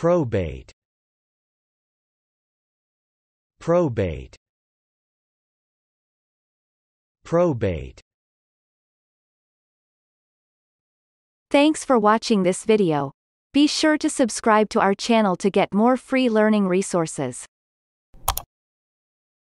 Probate Probate Probate Thanks for watching this video. Be sure to subscribe to our channel to get more free learning resources.